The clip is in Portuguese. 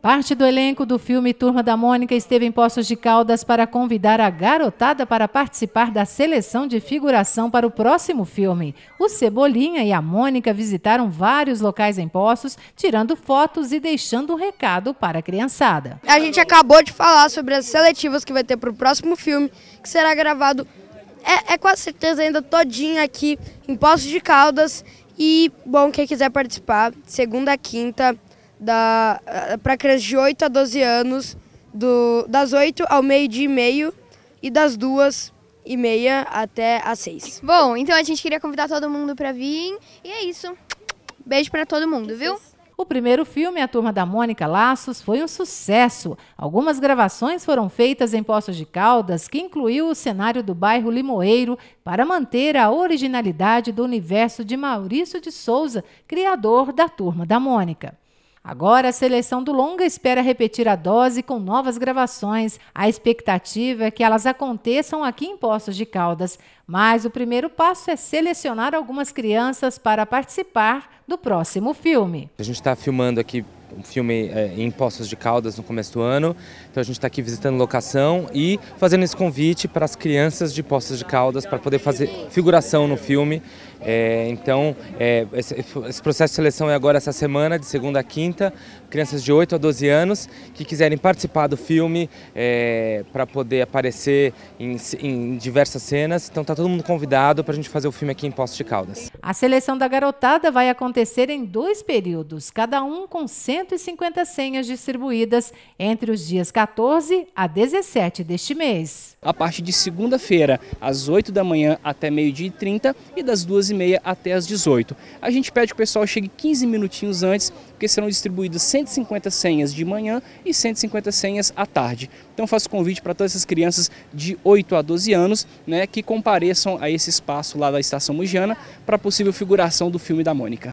Parte do elenco do filme Turma da Mônica esteve em Poços de Caldas para convidar a garotada para participar da seleção de figuração para o próximo filme. O Cebolinha e a Mônica visitaram vários locais em Poços, tirando fotos e deixando um recado para a criançada. A gente acabou de falar sobre as seletivas que vai ter para o próximo filme, que será gravado, é, é com certeza ainda todinha aqui em Poços de Caldas. E, bom, quem quiser participar, segunda a quinta, para crianças de 8 a 12 anos, do, das 8 ao meio-dia e meio e das 2 e meia até às 6. Bom, então a gente queria convidar todo mundo para vir e é isso. Beijo para todo mundo, viu? O primeiro filme, A Turma da Mônica Laços, foi um sucesso. Algumas gravações foram feitas em Poços de Caldas, que incluiu o cenário do bairro Limoeiro, para manter a originalidade do universo de Maurício de Souza, criador da Turma da Mônica. Agora a seleção do longa espera repetir a dose com novas gravações. A expectativa é que elas aconteçam aqui em Poços de Caldas, mas o primeiro passo é selecionar algumas crianças para participar do próximo filme. A gente está filmando aqui um filme é, em Poços de Caldas no começo do ano. Então a gente está aqui visitando locação e fazendo esse convite para as crianças de Poços de Caldas para poder fazer figuração no filme. É, então, é, esse, esse, processo de seleção é agora essa semana, de segunda a quinta, crianças de 8 a 12 anos que quiserem participar do filme é, para poder aparecer em, em, diversas cenas. Então, está todo mundo convidado para a gente fazer o filme aqui em Poços de Caldas. A seleção da garotada vai acontecer em dois períodos, cada um com cenas 150 senhas distribuídas entre os dias 14 a 17 deste mês. A partir de segunda-feira, às 8 da manhã até meio-dia e 30 e das 2h30 até às 18. A gente pede que o pessoal chegue 15 minutinhos antes, porque serão distribuídas 150 senhas de manhã e 150 senhas à tarde. Então faço convite para todas essas crianças de 8 a 12 anos né, que compareçam a esse espaço lá da Estação Mugiana para possível figuração do filme da Mônica.